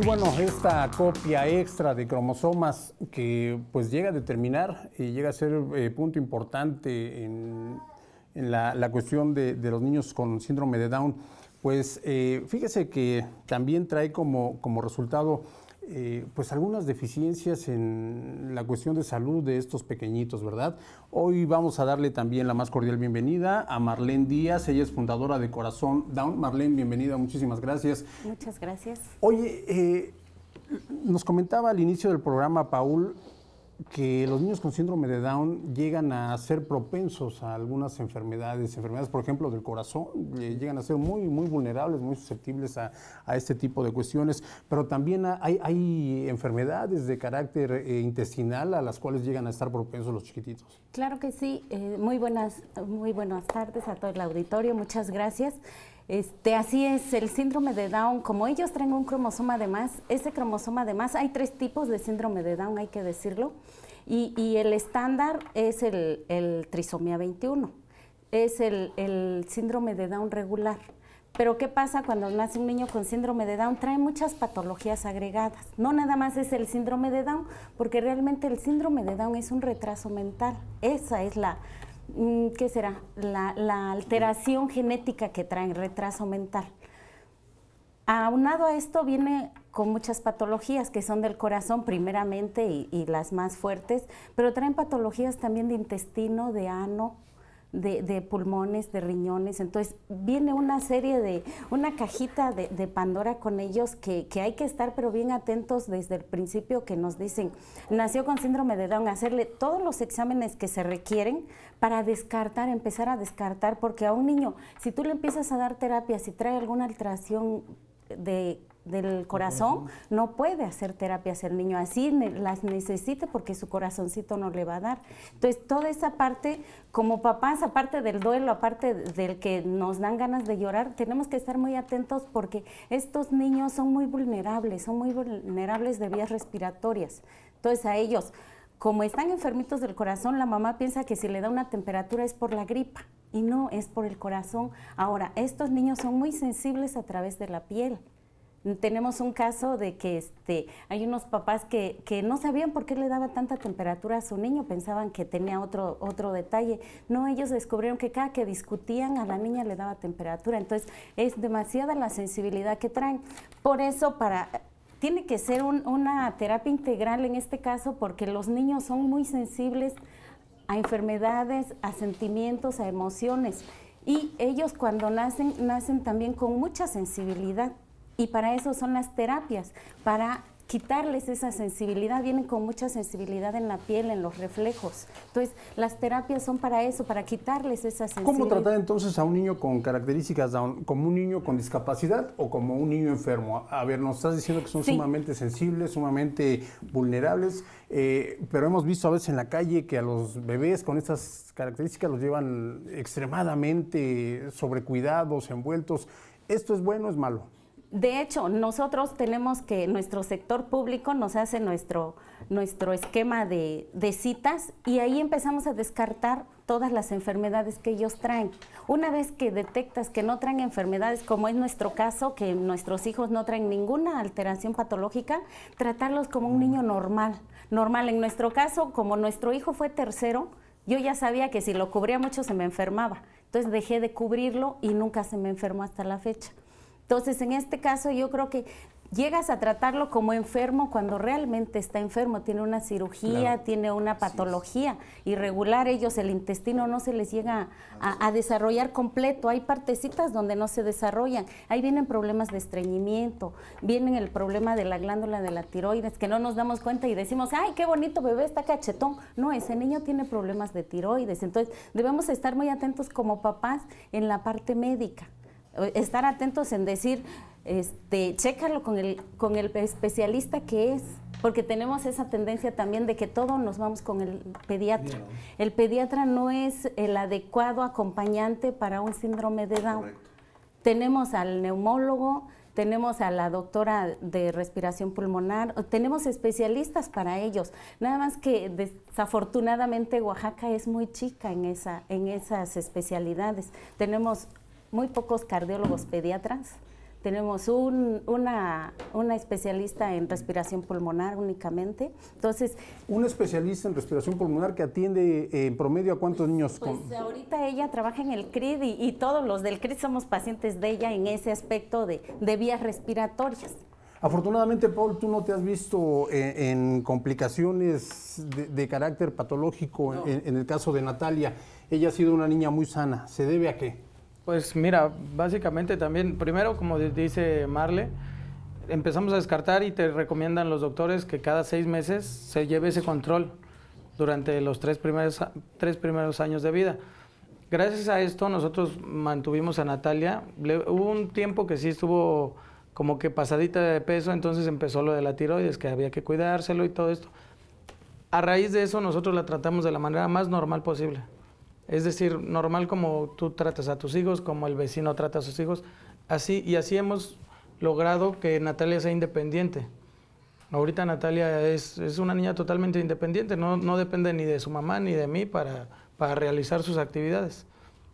y bueno, esta copia extra de cromosomas que pues llega a determinar y llega a ser eh, punto importante en, la, cuestión de, los niños con síndrome de Down, pues eh, fíjese que también trae como, como resultado eh, pues algunas deficiencias en la cuestión de salud de estos pequeñitos, ¿verdad? Hoy vamos a darle también la más cordial bienvenida a Marlene Díaz, ella es fundadora de Corazón Down. Marlene, bienvenida, muchísimas gracias. Muchas gracias. Oye, eh, nos comentaba al inicio del programa, Paul, que los niños con síndrome de Down llegan a ser propensos a algunas enfermedades, enfermedades por ejemplo del corazón, eh, llegan a ser muy, muy vulnerables, muy susceptibles a, este tipo de cuestiones, pero también hay, enfermedades de carácter eh, intestinal a las cuales llegan a estar propensos los chiquititos. Claro que sí, eh, muy, buenas, muy buenas tardes a todo el auditorio, muchas gracias. Este, así es, el síndrome de Down, como ellos traen un cromosoma de más, ese cromosoma de más, hay tres tipos de síndrome de Down, hay que decirlo, y, el estándar es el, trisomía 21, es el, síndrome de Down regular. Pero ¿qué pasa cuando nace un niño con síndrome de Down? Trae muchas patologías agregadas. No nada más es el síndrome de Down, porque realmente el síndrome de Down es un retraso mental. Esa es la, Mm, ¿qué será? La, alteración genética que traen, retraso mental. Aunado a esto viene con muchas patologías que son del corazón primeramente y las más fuertes, pero traen patologías también de intestino, de ano, de, pulmones, de riñones. Entonces viene una serie de, una cajita de, Pandora con ellos que, que, hay que estar pero bien atentos desde el principio que nos dicen, nació con síndrome de Down, hacerle todos los exámenes que se requieren para descartar, empezar a descartar, porque a un niño, si tú le empiezas a dar terapia, si trae alguna alteración de del corazón, no puede hacer terapias el niño así, las necesita porque su corazoncito no le va a dar. Entonces, toda esa parte, como papás, aparte del duelo, aparte del que nos dan ganas de llorar, tenemos que estar muy atentos porque estos niños son muy vulnerables, son muy vulnerables de vías respiratorias. Entonces, a ellos, como están enfermitos del corazón, la mamá piensa que si le da una temperatura es por la gripa y no es por el corazón. Ahora, estos niños son muy sensibles a través de la piel tenemos un caso de que este, hay unos papás que, no sabían por qué le daba tanta temperatura a su niño, pensaban que tenía otro, otro detalle. No, ellos descubrieron que cada que discutían a la niña le daba temperatura. Entonces, es demasiada la sensibilidad que traen. Por eso, para tiene que ser una terapia integral en este caso porque los niños son muy sensibles a enfermedades, a sentimientos, a emociones. Y ellos cuando nacen, nacen también con mucha sensibilidad. Y para eso son las terapias, para quitarles esa sensibilidad, vienen con mucha sensibilidad en la piel, en los reflejos. Entonces, las terapias son para eso, para quitarles esa sensibilidad. ¿Cómo tratar entonces a un niño con características como un niño con discapacidad o como un niño enfermo? A ver, nos estás diciendo que son sumamente sensibles, sumamente vulnerables, eh, pero hemos visto a veces en la calle que a los bebés con estas características los llevan extremadamente sobrecuidados, envueltos. ¿Esto es bueno o es malo? de hecho, nosotros tenemos que nuestro sector público nos hace nuestro, esquema de, citas y ahí empezamos a descartar todas las enfermedades que ellos traen. Una vez que detectas que no traen enfermedades, como es nuestro caso, que nuestros hijos no traen ninguna alteración patológica, tratarlos como un niño normal. Normal, en nuestro caso, como nuestro hijo fue tercero, yo ya sabía que si lo cubría mucho se me enfermaba. Entonces dejé de cubrirlo y nunca se me enfermó hasta la fecha. Entonces, en este caso yo creo que llegas a tratarlo como enfermo cuando realmente está enfermo, tiene una cirugía, tiene una patología irregular, ellos el intestino no se les llega a, a, desarrollar completo, hay partecitas donde no se desarrollan, ahí vienen problemas de estreñimiento, vienen el problema de la glándula de la tiroides, que no nos damos cuenta y decimos, ay, qué bonito bebé, está cachetón. No, ese niño tiene problemas de tiroides, entonces debemos estar muy atentos como papás en la parte médica estar atentos en decir, este, chécalo con el, con el especialista que es, porque tenemos esa tendencia también de que todos nos vamos con el pediatra. El pediatra no es el adecuado acompañante para un síndrome de Down. Tenemos al neumólogo, tenemos a la doctora de respiración pulmonar, tenemos especialistas para ellos. Nada más que desafortunadamente Oaxaca es muy chica en, esa, en esas especialidades. Tenemos muy pocos cardiólogos pediatras. Tenemos una, especialista en respiración pulmonar únicamente. Entonces, un especialista en respiración pulmonar que atiende eh, en promedio a cuántos niños. con... Pues, ahorita ella trabaja en el CRID y, todos los del CRID somos pacientes de ella en ese aspecto de, vías respiratorias. Afortunadamente, Paul, tú no te has visto eh, en, complicaciones de, carácter patológico en el caso de Natalia. Ella ha sido una niña muy sana. ¿Se debe a qué? Pues mira, básicamente también, primero, como dice Marle, empezamos a descartar y te recomiendan los doctores que cada seis meses se lleve ese control durante los tres primeros, primeros años de vida. Gracias a esto nosotros mantuvimos a Natalia. hubo un tiempo que sí estuvo como que pasadita de peso, entonces empezó lo de la tiroides, que había que cuidárselo y todo esto. A raíz de eso nosotros la tratamos de la manera más normal posible. Es decir, normal como tú tratas a tus hijos, como el vecino trata a sus hijos, así y así hemos logrado que Natalia sea independiente. Ahorita Natalia es, una niña totalmente independiente, no, depende ni de su mamá ni de mí para, realizar sus actividades.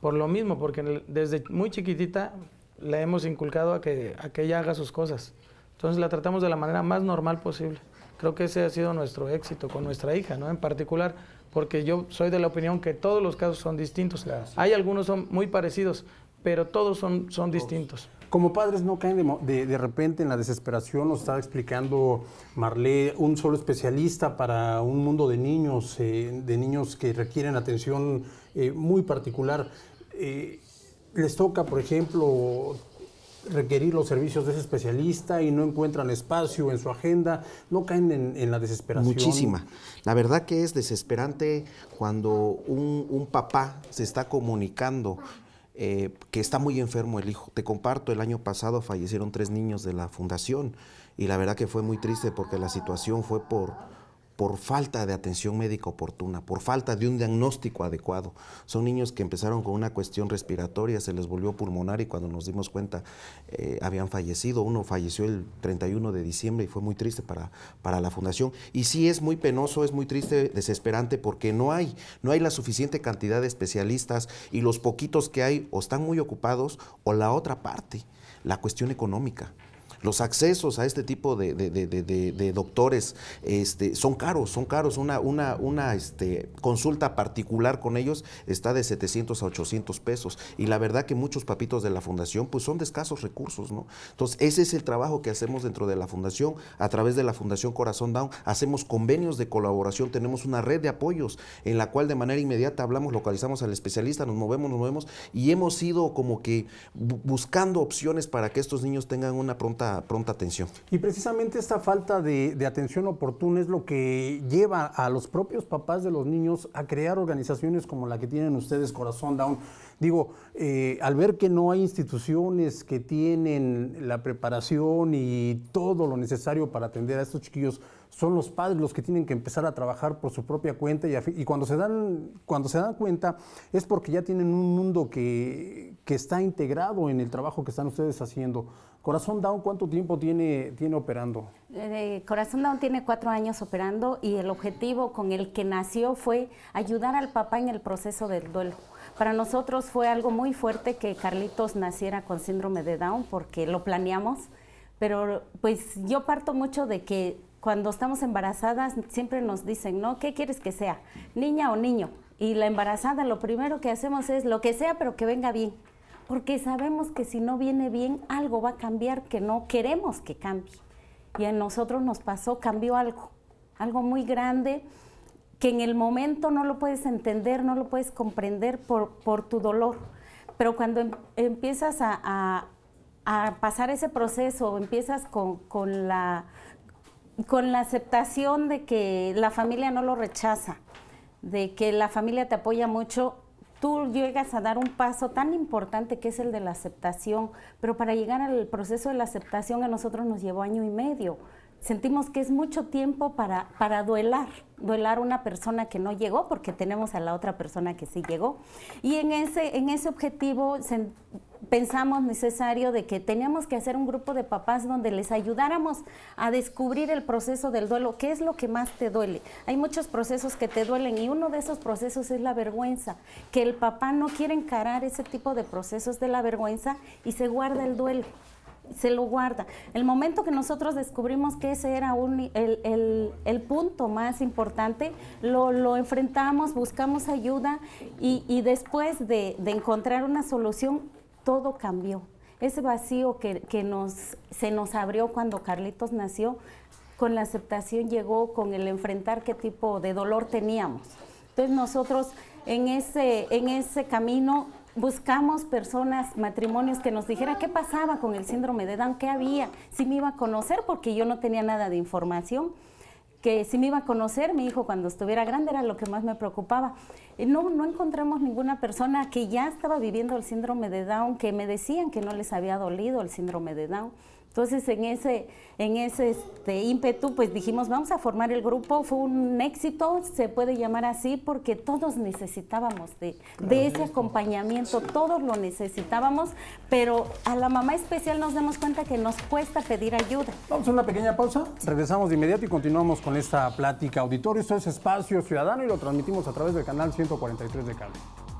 Por lo mismo, porque desde muy chiquitita la hemos inculcado a que, a que ella haga sus cosas. Entonces la tratamos de la manera más normal posible. Creo que ese ha sido nuestro éxito con nuestra hija, ¿no? En particular, porque yo soy de la opinión que todos los casos son distintos. Hay algunos son muy parecidos, pero todos son, son distintos. Como padres no caen de, repente en la desesperación, nos estaba explicando Marlé, un solo especialista para un mundo de niños, eh, de niños que requieren atención eh, muy particular. Eh, les toca, por ejemplo, requerir los servicios de ese especialista y no encuentran espacio en su agenda, no caen en, la desesperación. Muchísima. La verdad que es desesperante cuando un, papá se está comunicando eh, que está muy enfermo el hijo. Te comparto, el año pasado fallecieron tres niños de la fundación y la verdad que fue muy triste porque la situación fue por por falta de atención médica oportuna, por falta de un diagnóstico adecuado. Son niños que empezaron con una cuestión respiratoria, se les volvió pulmonar y cuando nos dimos cuenta eh, habían fallecido. Uno falleció el 31 de diciembre y fue muy triste para, la fundación. Y sí es muy penoso, es muy triste, desesperante porque no hay, no hay la suficiente cantidad de especialistas y los poquitos que hay o están muy ocupados o la otra parte, la cuestión económica los accesos a este tipo de, doctores este, son caros, son caros. Una, este, consulta particular con ellos está de 700 a 800 pesos. Y la verdad que muchos papitos de la fundación pues son de escasos recursos, ¿no? Entonces, ese es el trabajo que hacemos dentro de la fundación. A través de la Fundación Corazón Down hacemos convenios de colaboración, tenemos una red de apoyos en la cual de manera inmediata hablamos, localizamos al especialista, nos movemos, nos movemos y hemos ido como que buscando opciones para que estos niños tengan una pronta pronta atención. Y precisamente esta falta de, atención oportuna es lo que lleva a los propios papás de los niños a crear organizaciones como la que tienen ustedes, Corazón Down. Digo, eh, al ver que no hay instituciones que tienen la preparación y todo lo necesario para atender a estos chiquillos, son los padres los que tienen que empezar a trabajar por su propia cuenta y, cuando, se dan, cuando se dan cuenta es porque ya tienen un mundo que, está integrado en el trabajo que están ustedes haciendo. Corazón Down, ¿cuánto tiempo tiene, tiene operando? Eh, Corazón Down tiene cuatro años operando y el objetivo con el que nació fue ayudar al papá en el proceso del duelo. Para nosotros fue algo muy fuerte que Carlitos naciera con síndrome de Down porque lo planeamos, pero pues yo parto mucho de que cuando estamos embarazadas siempre nos dicen, ¿no? ¿Qué quieres que sea? ¿Niña o niño? Y la embarazada lo primero que hacemos es lo que sea, pero que venga bien. Porque sabemos que si no viene bien, algo va a cambiar que no queremos que cambie. Y a nosotros nos pasó, cambió algo, algo muy grande que en el momento no lo puedes entender, no lo puedes comprender por, por tu dolor. Pero cuando em, empiezas a, a, a, pasar ese proceso, empiezas con, con la con la aceptación de que la familia no lo rechaza, de que la familia te apoya mucho, tú llegas a dar un paso tan importante que es el de la aceptación, pero para llegar al proceso de la aceptación a nosotros nos llevó año y medio. Sentimos que es mucho tiempo para, para duelar, duelar una persona que no llegó porque tenemos a la otra persona que sí llegó. Y en ese, en ese objetivo pensamos necesario de que teníamos que hacer un grupo de papás donde les ayudáramos a descubrir el proceso del duelo, qué es lo que más te duele. Hay muchos procesos que te duelen y uno de esos procesos es la vergüenza, que el papá no quiere encarar ese tipo de procesos de la vergüenza y se guarda el duelo se lo guarda. El momento que nosotros descubrimos que ese era el, punto más importante, lo, enfrentamos, buscamos ayuda y, después de, de, encontrar una solución, todo cambió. Ese vacío que, se nos abrió cuando Carlitos nació, con la aceptación llegó, con el enfrentar qué tipo de dolor teníamos. Entonces nosotros en ese, en ese camino buscamos personas, matrimonios que nos dijeran qué pasaba con el síndrome de Down, qué había, si me iba a conocer porque yo no tenía nada de información que si me iba a conocer mi hijo cuando estuviera grande era lo que más me preocupaba. Eh, no, no encontramos ninguna persona que ya estaba viviendo el síndrome de Down, que me decían que no les había dolido el síndrome de Down. Entonces, en ese, en ese este, ímpetu, pues dijimos, vamos a formar el grupo. Fue un éxito, se puede llamar así, porque todos necesitábamos de, ese acompañamiento, todos lo necesitábamos, pero a la mamá especial nos damos cuenta que nos cuesta pedir ayuda. Vamos a una pequeña pausa, regresamos de inmediato y continuamos con esta plática. Auditorio, esto es Espacio Ciudadano y lo transmitimos a través del canal 143 de Cable.